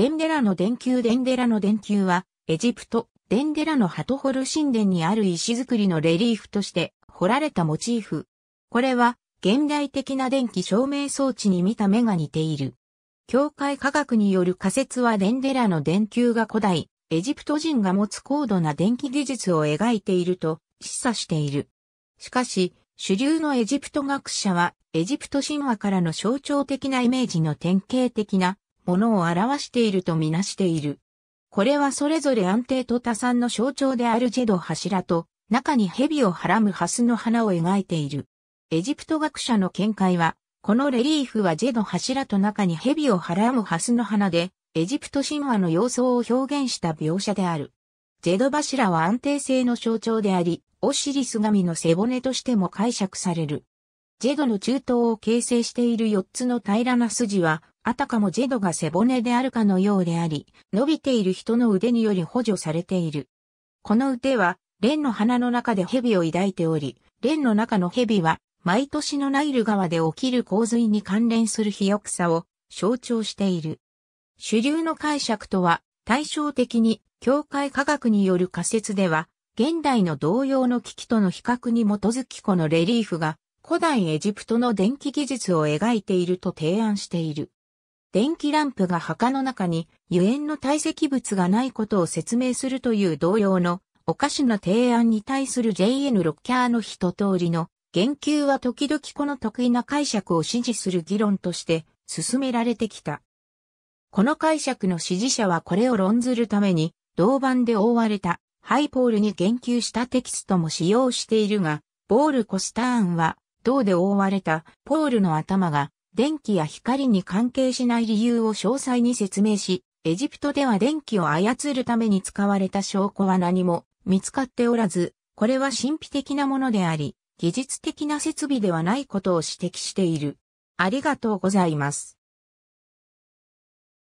デンデラの電球デンデラの電球は、エジプト、デンデラのハトホル神殿にある石造りのレリーフとして彫られたモチーフ。これは、現代的な電気照明装置に見た目が似ている。教会科学による仮説はデンデラの電球が古代、エジプト人が持つ高度な電気技術を描いていると示唆している。しかし、主流のエジプト学者は、エジプト神話からの象徴的なイメージの典型的なものを表しているとみなしている。これはそれぞれ安定と多産の象徴であるジェド柱と、中に蛇をはらむハスの花を描いている。エジプト学者の見解は、このレリーフはジェド柱と中に蛇をはらむハスの花で、エジプト神話の様相を表現した描写である。ジェド柱は安定性の象徴であり、オシリス神の背骨としても解釈される。ジェドの中東を形成している4つの平らな筋は、あたかもジェドが背骨であるかのようであり、伸びている人の腕により補助されている。この腕は、蓮の花の中で蛇を抱いており、蓮の中の蛇は、毎年のナイル川で起きる洪水に関連する肥沃さを象徴している。主流の解釈とは、対照的に、教会科学による仮説では、現代の同様の危機との比較に基づきこのレリーフが、古代エジプトの電気技術を描いていると提案している。電気ランプが墓の中に油煙の堆積物がないことを説明するという同様のおかしな提案に対する JN ロッキャーの一通りの言及は時々この得意な解釈を支持する議論として進められてきた。この解釈の支持者はこれを論ずるために銅板で覆われたハイポールに言及したテキストも使用しているが、ボール・コスターンは銅で覆われたポールの頭が電気や光に関係しない理由を詳細に説明し、エジプトでは電気を操るために使われた証拠は何も見つかっておらず、これは神秘的なものであり、技術的な設備ではないことを指摘している。ありがとうございます。